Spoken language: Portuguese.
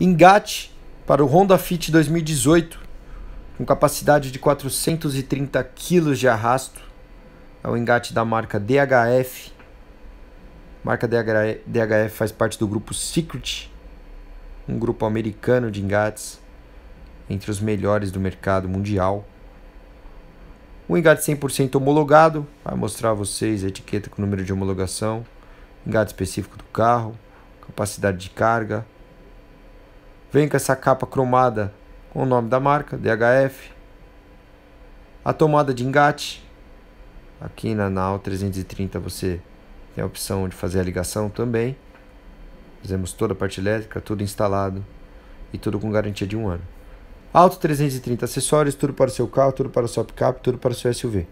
Engate para o Honda Fit 2018, com capacidade de 430 kg de arrasto. É o engate da marca DHF. A marca DHF faz parte do grupo Secret, um grupo americano de engates, entre os melhores do mercado mundial. O engate 100% homologado, vai mostrar a vocês a etiqueta com o número de homologação, engate específico do carro, capacidade de carga, Vem com essa capa cromada com o nome da marca, DHF. A tomada de engate. Aqui na NAL 330 você tem a opção de fazer a ligação também. Fizemos toda a parte elétrica, tudo instalado e tudo com garantia de um ano. Auto 330 acessórios, tudo para o seu carro, tudo para a sua picape, tudo para o seu SUV.